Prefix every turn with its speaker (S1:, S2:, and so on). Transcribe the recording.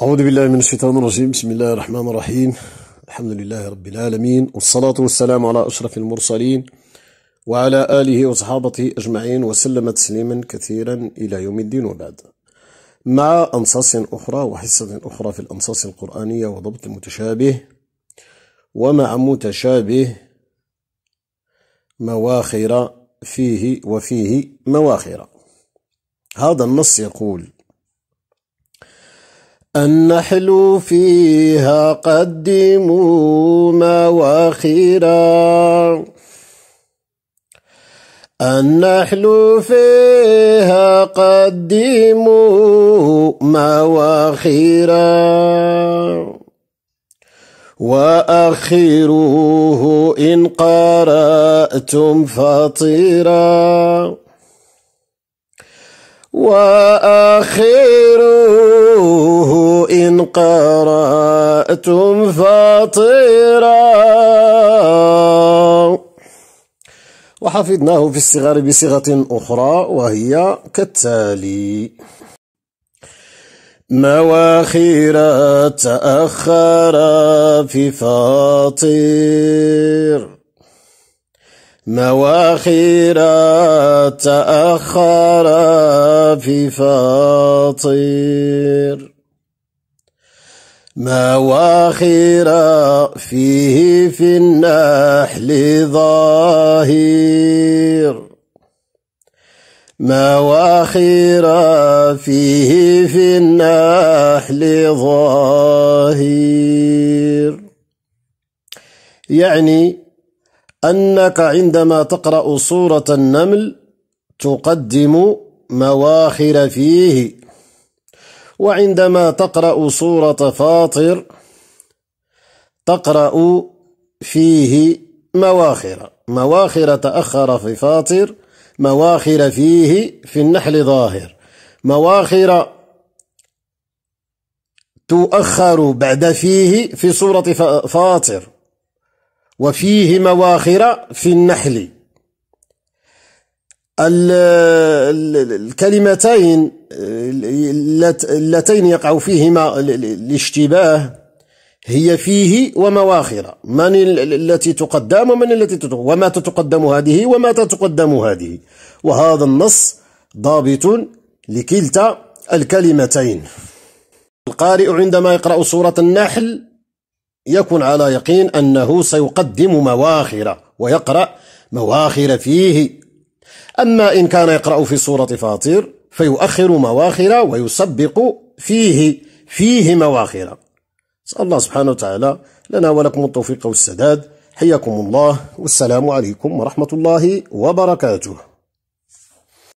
S1: أعوذ بالله من الشيطان الرجيم بسم الله الرحمن الرحيم الحمد لله رب العالمين والصلاة والسلام على أشرف المرسلين وعلى آله وصحابته أجمعين وسلم تسليما كثيرا إلى يوم الدين وبعد مع أنصاص أخرى وحصة أخرى في الأنصاص القرآنية وضبط المتشابه ومع متشابه مواخر فيه وفيه مواخر هذا النص يقول النحل فيها قدموا مواخيرا النحل فيها قدموا مواخيرا وأخروه إن قرأتم فطيرا وأخير قرأتم فاطرة وحفظناه في الصغر بصيغة أخرى وهي كالتالي مواخير تأخر في فاطر مواخير تأخر في فاطر مواخر فيه في النحل ظاهر مواخر فيه في النحل ظاهر يعني أنك عندما تقرأ سورة النمل تقدم مواخر فيه وعندما تقرأ سورة فاطر تقرأ فيه مواخر مواخر تأخر في فاطر مواخر فيه في النحل ظاهر مواخر تؤخر بعد فيه في سورة فاطر وفيه مواخر في النحل الكلمتين اللتين يقع فيهما الاشتباه هي فيه ومواخر من التي تقدم ومن التي تتقدم ومتى تقدم هذه ومتى تقدم هذه وهذا النص ضابط لكلتا الكلمتين القارئ عندما يقرأ سورة النحل يكون على يقين أنه سيقدم مواخر ويقرأ مواخر فيه أما إن كان يقرأ في سورة فاطر فيؤخر مواخر ويسبق فيه فيه مواخر نسأل الله سبحانه وتعالى لنا ولكم التوفيق والسداد حياكم الله والسلام عليكم ورحمة الله وبركاته